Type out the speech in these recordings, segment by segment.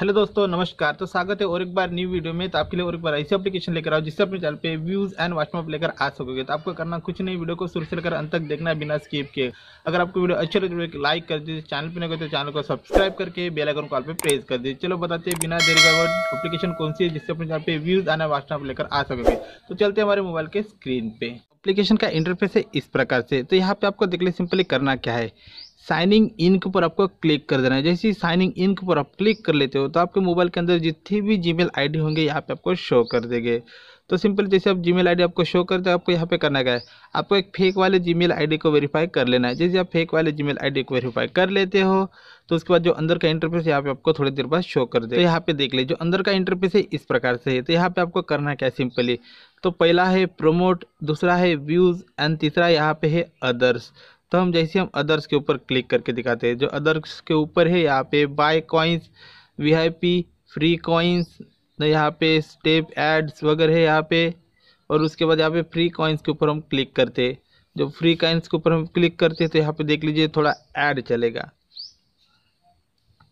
hello दोस्तों नमस्कार तो स्वागत है और एक बार न्यू वीडियो में तो आपके लिए और एक बार ऐसी एप्लीकेशन लेकर आओ जिससे अपने चैनल पे व्यूज एंड वॉचमॉप लेकर आ सकोगे तो आपको करना कुछ नहीं वीडियो को शुरू से लेकर अंत तक देखना बिना स्किप के अगर आपको वीडियो अच्छे लगे तो लाइक कर दीजिए चैनल पर नहीं तो चैनल को सब्सक्राइब करके बेलाइकन कॉल पर प्रेस कर दीजिए चलो बताते बिना देर का एप्लीकेशन कौन सी है जिससे अपने चैनल पर व्यूज एंड वॉचमॉप लेकर आ सकोगे तो चलते हमारे मोबाइल के स्क्रीन पे एप्लीकेशन का इंटरफेस है इस प्रकार से तो यहाँ पे आपको देख ले सिंपली करना क्या है साइनिंग इन के ऊपर आपको क्लिक कर देना है जैसे ही साइनिंग इन के ऊपर आप क्लिक कर लेते हो तो आपके मोबाइल के अंदर जितने भी जीमेल आईडी होंगे यहाँ पे आपको शो कर देंगे तो सिंपल जैसे आप जीमेल आईडी आपको शो करते हैं आपको यहाँ पे करना क्या है आपको एक फेक वाले जीमेल आईडी को वेरीफाई कर लेना है जैसे आप फेक वाले जीमेल आईडी को वेरीफाई कर लेते हो तो उसके बाद जो अंदर का इंटरफेस यहाँ पे आपको थोड़ी देर बाद शो कर दे तो यहाँ पे देख ले जो अंदर का इंटरफेस है इस प्रकार से है तो यहाँ पे आपको करना क्या है सिंपली तो पहला है प्रोमोट दूसरा है व्यूज़ एंड तीसरा यहाँ पे है अदर्स तो हम जैसे हम अदर्स के ऊपर क्लिक करके दिखाते हैं जो अदर्स के ऊपर है यहाँ पे buy coins VIP free coins यहाँ पे स्टेप एड्स वगैरह है यहाँ पे और उसके बाद यहाँ पे फ्री कॉइन्स के ऊपर हम क्लिक करते हैं जो फ्री कॉइन्स के ऊपर हम क्लिक करते हैं तो यहाँ पे देख लीजिए थोड़ा ऐड चलेगा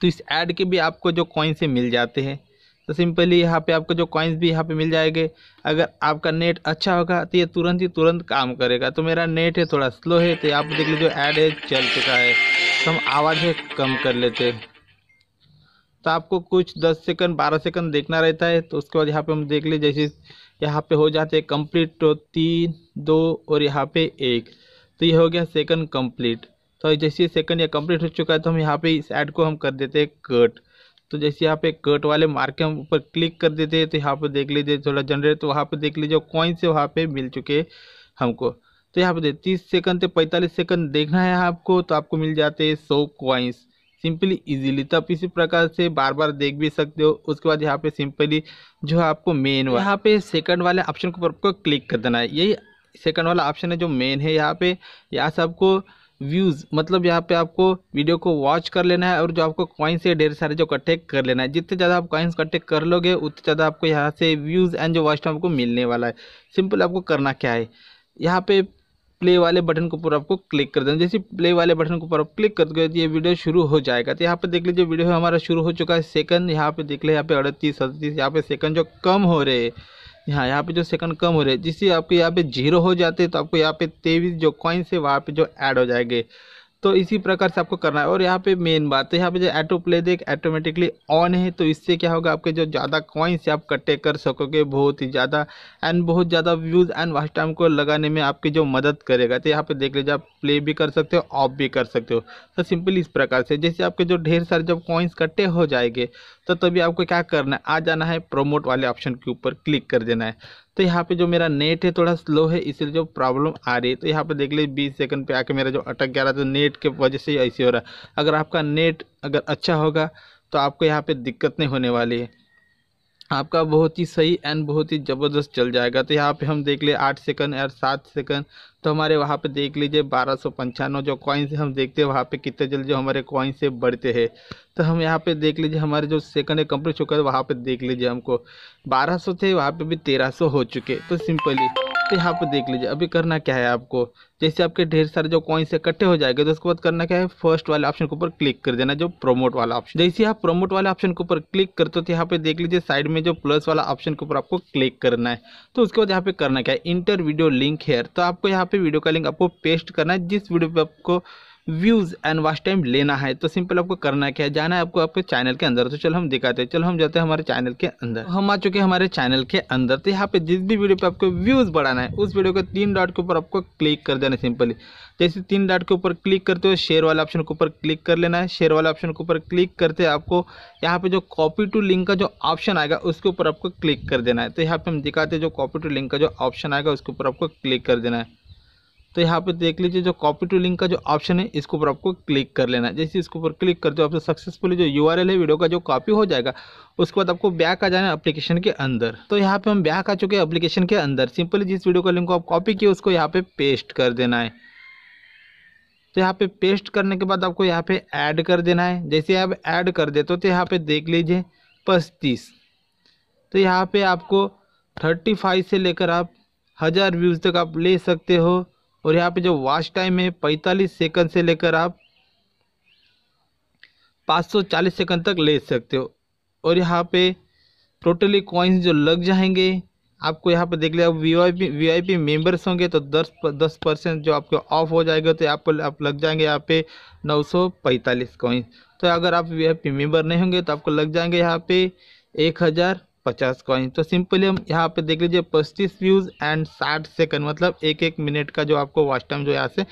तो इस ऐड के भी आपको जो कॉइन से मिल जाते हैं तो सिंपली यहाँ पे आपको जो कॉइन्स भी यहाँ पे मिल जाएंगे अगर आपका नेट अच्छा होगा तो ये तुरंत ही तुरंत काम करेगा तो मेरा नेट है थोड़ा स्लो है तो यहाँ देख लीजिए ऐड है चल चुका है तो हम आवाज़ है कम कर लेते तो आपको कुछ दस सेकंड बारह सेकंड देखना रहता है तो उसके बाद यहाँ पे हम देख ले जैसे यहाँ पे हो जाते हैं कम्प्लीट तो तीन दो और यहाँ पे एक तो ये हो गया सेकंड कंप्लीट तो जैसे सेकंड या कंप्लीट हो चुका है तो हम यहाँ पे इस ऐड को हम कर देते हैं कट तो जैसे यहाँ पे कट वाले मार्क के हम ऊपर क्लिक कर देते हैं तो यहाँ पे देख लीजिए थोड़ा जनरेट तो वहाँ पर देख लीजिए कॉइन से वहाँ पे मिल चुके हमको तो यहाँ पे तीस सेकंड से पैंतालीस सेकंड देखना है आपको तो आपको मिल जाते हैं सौ कॉइंस सिंपली इजीली तो आप इसी प्रकार से बार बार देख भी सकते हो उसके बाद यहाँ पे सिंपली जो है आपको मेन यहाँ पे सेकंड वाले ऑप्शन के ऊपर आपको क्लिक कर देना है यही सेकंड वाला ऑप्शन है जो मेन है यहाँ पे यहाँ से आपको व्यूज़ मतलब यहाँ पे आपको वीडियो को वॉच कर लेना है और जो आपको कॉइन्स है ढेर सारे जो इकट्ठे कर लेना है जितने ज़्यादा आप कॉइन्स इकट्ठे कर लोगे उतने ज़्यादा आपको यहाँ से व्यूज़ एंड जो वॉच टाइम आपको मिलने वाला है सिंपल आपको करना क्या है यहाँ पे प्ले वाले बटन के ऊपर आपको क्लिक कर देना जैसे प्ले वाले बटन के ऊपर आप क्लिक कर दोगे तो ये वीडियो शुरू हो जाएगा तो यहाँ पे देख लीजिए वीडियो हमारा शुरू हो चुका है सेकंड यहाँ पे देख ले यहाँ पे अड़तीस अड़तीस यहाँ पे सेकंड जो कम हो रहे हैं यहाँ यहाँ पे जो सेकंड कम हो रहे हैं जिससे आपके यहाँ पे जीरो हो जाते हैं तो आपको यहाँ पे तेईस जो कॉइन्स है वहाँ पे जो ऐड हो जाएंगे तो इसी प्रकार से आपको करना है और यहाँ पे मेन बात है तो यहाँ पे जो ऑटो प्ले देख ऑटोमेटिकली ऑन है तो इससे क्या होगा आपके जो ज़्यादा कॉइन्स आप कट्टे कर सकोगे बहुत ही ज़्यादा एंड बहुत ज़्यादा व्यूज़ एंड वास्ट टाइम को लगाने में आपकी जो मदद करेगा तो यहाँ पे देख लीजिए आप प्ले भी कर सकते हो ऑफ भी कर सकते हो तो सिंपल इस प्रकार से जैसे आपके जो ढेर सारे जब कॉइन्स कट्टे हो जाएंगे तो तभी आपको क्या करना है आ जाना है प्रोमोट वाले ऑप्शन के ऊपर क्लिक कर देना है तो यहाँ पे जो मेरा नेट है थोड़ा स्लो है इसलिए जो प्रॉब्लम आ रही है तो यहाँ पे देख लीजिए बीस सेकंड पे आके मेरा जो अटक गया रहा तो नेट के वजह से ऐसे हो रहा है अगर आपका नेट अगर अच्छा होगा तो आपको यहाँ पे दिक्कत नहीं होने वाली है आपका बहुत ही सही एंड बहुत ही ज़बरदस्त चल जाएगा तो यहाँ पे हम देख ले आठ सेकंड या सात सेकंड तो हमारे वहाँ पे देख लीजिए बारह सौ पंचानवे जो कॉइन्स हम देखते हैं वहाँ पे कितने जल्दी हमारे कॉइन से बढ़ते हैं तो हम यहाँ पे देख लीजिए हमारे जो सेकंड है कंप्लीट चुका है वहाँ पर देख लीजिए हमको बारह सौ थे वहाँ पर भी तेरह सौ हो चुके तो सिंपली तो यहाँ पर देख लीजिए अभी करना क्या है आपको जैसे आपके ढेर सारे जो कॉइन्स इकट्ठे हो जाएंगे तो उसके बाद करना क्या है फर्स्ट वाले ऑप्शन के ऊपर क्लिक कर देना जो प्रोमोट वाला ऑप्शन जैसे आप प्रोमोट वाले ऑप्शन के ऊपर क्लिक करते हो तो यहाँ पे देख लीजिए साइड में जो प्लस वाला ऑप्शन के ऊपर आपको क्लिक करना है तो उसके बाद यहाँ पे करना क्या है इंटर वीडियो लिंक हेयर तो आपको यहाँ पे वीडियो का लिंक आपको पेस्ट करना है जिस वीडियो पे आपको व्यूज़ एंड वास्ट टाइम लेना है तो सिंपल आपको करना क्या है जाना है आपको आपके चैनल के अंदर तो चलो हम दिखाते हैं चलो हम जाते हैं हमारे चैनल के अंदर तो हम आ चुके हैं हमारे चैनल के अंदर तो यहाँ पे जिस भी वीडियो पे आपको व्यूज़ बढ़ाना है उस वीडियो के तीन डॉट के ऊपर आपको क्लिक कर देना सिंपली जैसे तीन डॉट के ऊपर क्लिक करते हो शेयर वाले ऑप्शन के ऊपर क्लिक कर लेना है शेयर वाले ऑप्शन के ऊपर क्लिक करते आपको यहाँ पे जो कॉपी टू लिंक का जो ऑप्शन आएगा उसके ऊपर आपको क्लिक कर देना है तो यहाँ पे हम दिखाते हैं जो कॉपी टू लिंक का जो ऑप्शन आएगा उसके ऊपर आपको क्लिक कर देना है तो यहाँ पे देख लीजिए जो कॉपी टू लिंक का जो ऑप्शन है इसके ऊपर आपको क्लिक कर लेना है जैसे इसके ऊपर क्लिक करते हो आपसे सक्सेसफुली जो यू है वीडियो का जो कॉपी हो जाएगा उसके बाद आपको बैक आ जाना है एप्लीकेशन के अंदर तो यहाँ पे हम बैक आ चुके हैं एप्लीकेशन के अंदर सिंपली जिस वीडियो का लिंक को आप कॉपी किए उसको यहाँ पे पेस्ट कर देना है तो यहाँ पे पेस्ट करने के बाद आपको यहाँ पे ऐड कर देना है जैसे आप ऐड कर देते हो तो यहाँ पे देख लीजिए पस्तीस तो यहाँ पे आपको थर्टी फाइव से लेकर आप हज़ार व्यूज़ तक आप ले सकते हो और यहाँ पे जो वॉच टाइम है पैंतालीस सेकंड से लेकर आप 540 सेकंड तक ले सकते हो और यहाँ पे टोटली कॉइन्स जो लग जाएंगे आपको यहाँ पे देख लिया V I P V I P members होंगे तो दस दस परसेंट जो आपके ऑफ हो जाएगा तो आपको आप लग जाएंगे यहाँ पे नौ सौ पैंतालीस कॉइन्स तो अगर आप वी आई पी मेम्बर नहीं होंगे तो आपको लग जाएंगे यहाँ पे एक हज़ार पचास कॉइन तो सिंपली हम यहाँ पे देख लीजिए पच्चीस व्यूज़ एंड साठ सेकंड मतलब एक एक मिनट का जो आपको वॉच टाइम जो यहाँ से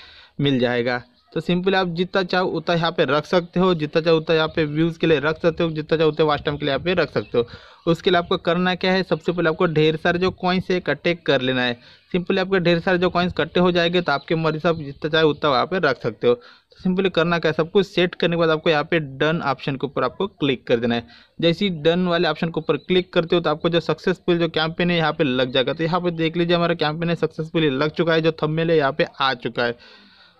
मिल जाएगा तो सिंपली आप जितना चाहो उतना यहाँ पे रख सकते हो जितना चाहो उतना यहाँ पे व्यूज़ के लिए रख सकते हो जितना चाहो उतना वास्ट टाइम के लिए यहाँ पे रख सकते हो उसके लिए आपको करना क्या है सबसे पहले आपको ढेर सारे जो कॉइन्स है इकट्ठे कर लेना है सिंपली आपके ढेर सारे जो कॉइन्स इकट्ठे हो जाएंगे तो आपके मर्जी से आप जितना चाहे उतना वहाँ पे रख सकते हो तो सिंपली करना क्या है सब कुछ सेट करने के बाद आपको यहाँ पे डन ऑप्शन के ऊपर आपको क्लिक कर देना है जैसे ही डन वाले ऑप्शन के ऊपर क्लिक करते हो तो आपको जो सक्सेसफुल जो कैंपेन है यहाँ पे लग जाएगा तो यहाँ पे देख लीजिए हमारा कैंपेन है सक्सेसफुली लग चुका है जो थंबनेल है यहाँ पे आ चुका है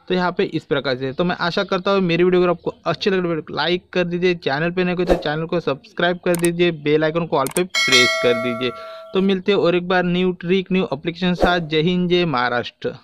तो यहाँ पे इस प्रकार से तो मैं आशा करता हूँ मेरी वीडियो अगर आपको अच्छी लगे तो लाइक कर दीजिए चैनल पे नहीं कोई तो चैनल को सब्सक्राइब कर दीजिए बेल आइकन को ऑल पे प्रेस कर दीजिए तो मिलते हैं और एक बार न्यू ट्रिक न्यू अप्लीकेशन साथ जय हिंद जय महाराष्ट्र